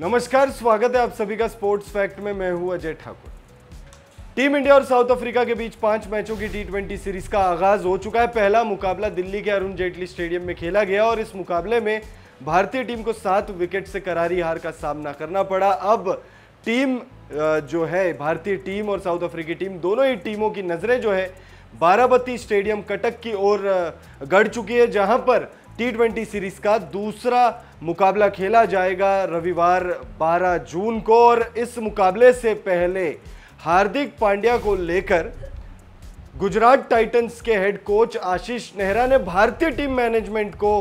नमस्कार स्वागत है आप सभी का स्पोर्ट्स फैक्ट में मैं हूं अजय ठाकुर टीम इंडिया और साउथ अफ्रीका के बीच पांच मैचों की टी सीरीज का आगाज हो चुका है पहला मुकाबला दिल्ली के अरुण जेटली स्टेडियम में खेला गया और इस मुकाबले में भारतीय टीम को सात विकेट से करारी हार का सामना करना पड़ा अब टीम जो है भारतीय टीम और साउथ अफ्रीकी टीम दोनों ही टीमों की नज़रें जो है बाराबती स्टेडियम कटक की ओर गढ़ चुकी है जहां पर टी सीरीज का दूसरा मुकाबला खेला जाएगा रविवार 12 जून को और इस मुकाबले से पहले हार्दिक पांड्या को लेकर गुजरात टाइटंस के हेड कोच आशीष नेहरा ने भारतीय टीम मैनेजमेंट को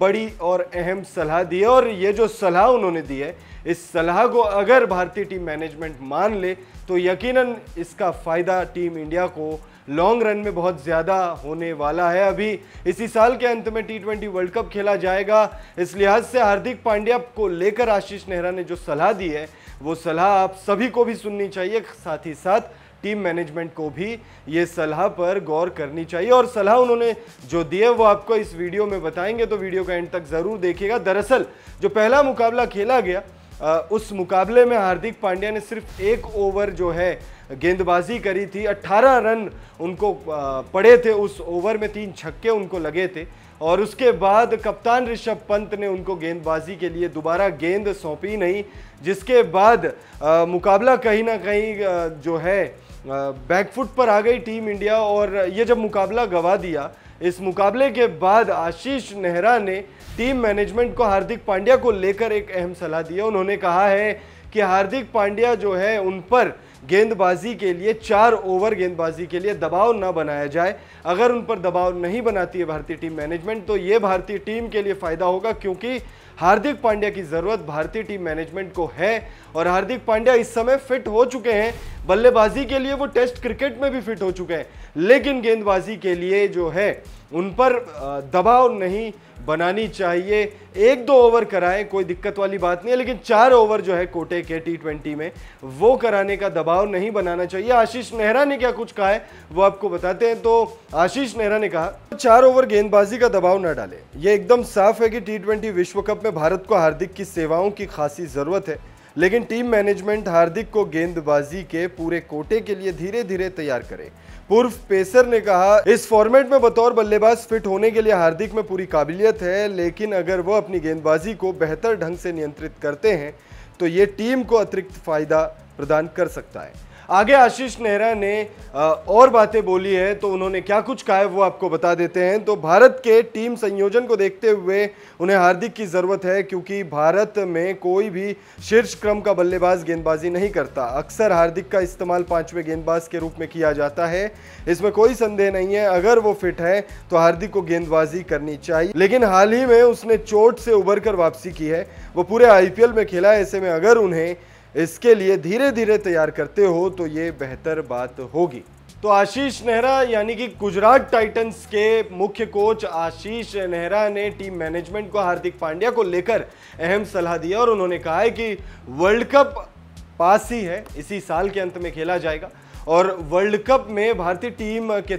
बड़ी और अहम सलाह दी है और ये जो सलाह उन्होंने दी है इस सलाह को अगर भारतीय टीम मैनेजमेंट मान ले तो यकीनन इसका फ़ायदा टीम इंडिया को लॉन्ग रन में बहुत ज़्यादा होने वाला है अभी इसी साल के अंत में टी ट्वेंटी वर्ल्ड कप खेला जाएगा इस लिहाज से हार्दिक पांड्या को लेकर आशीष नेहरा ने जो सलाह दी है वो सलाह आप सभी को भी सुननी चाहिए साथ ही साथ टीम मैनेजमेंट को भी ये सलाह पर गौर करनी चाहिए और सलाह उन्होंने जो दी है वो आपको इस वीडियो में बताएंगे तो वीडियो का एंड तक ज़रूर देखिएगा दरअसल जो पहला मुकाबला खेला गया उस मुकाबले में हार्दिक पांड्या ने सिर्फ एक ओवर जो है गेंदबाजी करी थी 18 रन उनको पड़े थे उस ओवर में तीन छक्के उनको लगे थे और उसके बाद कप्तान ऋषभ पंत ने उनको गेंदबाजी के लिए दोबारा गेंद सौंपी नहीं जिसके बाद मुकाबला कहीं ना कहीं जो है बैकफुट पर आ गई टीम इंडिया और ये जब मुकाबला गवा दिया इस मुकाबले के बाद आशीष नेहरा ने टीम मैनेजमेंट को हार्दिक पांड्या को लेकर एक अहम सलाह दी है उन्होंने कहा है कि हार्दिक पांड्या जो है उन पर गेंदबाजी के लिए चार ओवर गेंदबाजी के लिए दबाव ना बनाया जाए अगर उन पर दबाव नहीं बनाती है भारतीय टीम मैनेजमेंट तो ये भारतीय टीम के लिए फ़ायदा होगा क्योंकि हार्दिक पांड्या की ज़रूरत भारतीय टीम मैनेजमेंट को है और हार्दिक पांड्या इस समय फिट हो चुके हैं बल्लेबाजी के लिए वो टेस्ट क्रिकेट में भी फिट हो चुके हैं लेकिन गेंदबाजी के लिए जो है उन पर दबाव नहीं बनानी चाहिए एक दो ओवर कराएं कोई दिक्कत वाली बात नहीं है लेकिन चार ओवर जो है कोटे के टी ट्वेंटी में वो कराने का दबाव नहीं बनाना चाहिए आशीष नेहरा ने क्या कुछ कहा है वो आपको बताते हैं तो आशीष नेहरा ने कहा चार ओवर गेंदबाजी का दबाव ना डालें ये एकदम साफ है कि टी विश्व कप में भारत को हार्दिक की सेवाओं की खासी ज़रूरत है लेकिन टीम मैनेजमेंट हार्दिक को गेंदबाजी के पूरे कोटे के लिए धीरे धीरे तैयार करे पूर्व पेसर ने कहा इस फॉर्मेट में बतौर बल्लेबाज फिट होने के लिए हार्दिक में पूरी काबिलियत है लेकिन अगर वो अपनी गेंदबाजी को बेहतर ढंग से नियंत्रित करते हैं तो ये टीम को अतिरिक्त फायदा प्रदान कर सकता है आगे आशीष नेहरा ने और बातें बोली है तो उन्होंने क्या कुछ कहा है वो आपको बता देते हैं तो भारत के टीम संयोजन को देखते हुए उन्हें हार्दिक की ज़रूरत है क्योंकि भारत में कोई भी शीर्ष क्रम का बल्लेबाज गेंदबाजी नहीं करता अक्सर हार्दिक का इस्तेमाल पाँचवें गेंदबाज के रूप में किया जाता है इसमें कोई संदेह नहीं है अगर वो फिट है तो हार्दिक को गेंदबाजी करनी चाहिए लेकिन हाल ही में उसने चोट से उभर कर वापसी की है वो पूरे आईपीएल में खेला है ऐसे में अगर उन्हें इसके लिए धीरे धीरे तैयार करते हो तो ये बेहतर बात होगी तो आशीष नेहरा यानी कि गुजरात टाइटंस के मुख्य कोच आशीष नेहरा ने टीम मैनेजमेंट को हार्दिक पांड्या को लेकर अहम सलाह दिया और उन्होंने कहा है कि वर्ल्ड कप पास ही है इसी साल के अंत में खेला जाएगा और वर्ल्ड कप में भारतीय टीम के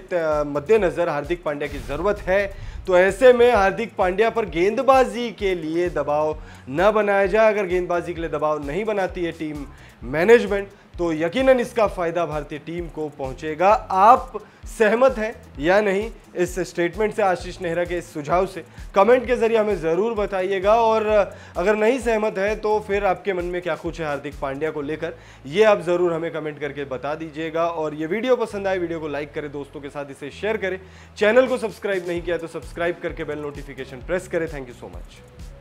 मद्देनज़र हार्दिक पांड्या की ज़रूरत है तो ऐसे में हार्दिक पांड्या पर गेंदबाजी के लिए दबाव न बनाया जाए अगर गेंदबाजी के लिए दबाव नहीं बनाती है टीम मैनेजमेंट तो यकीनन इसका फ़ायदा भारतीय टीम को पहुंचेगा आप सहमत हैं या नहीं इस स्टेटमेंट से आशीष नेहरा के इस सुझाव से कमेंट के जरिए हमें ज़रूर बताइएगा और अगर नहीं सहमत है तो फिर आपके मन में क्या कुछ है हार्दिक पांड्या को लेकर ये आप ज़रूर हमें कमेंट करके बता दीजिएगा और ये वीडियो पसंद आए वीडियो को लाइक करें दोस्तों के साथ इसे शेयर करें चैनल को सब्सक्राइब नहीं किया तो सब्सक्राइब करके बेल नोटिफिकेशन प्रेस करें थैंक यू सो मच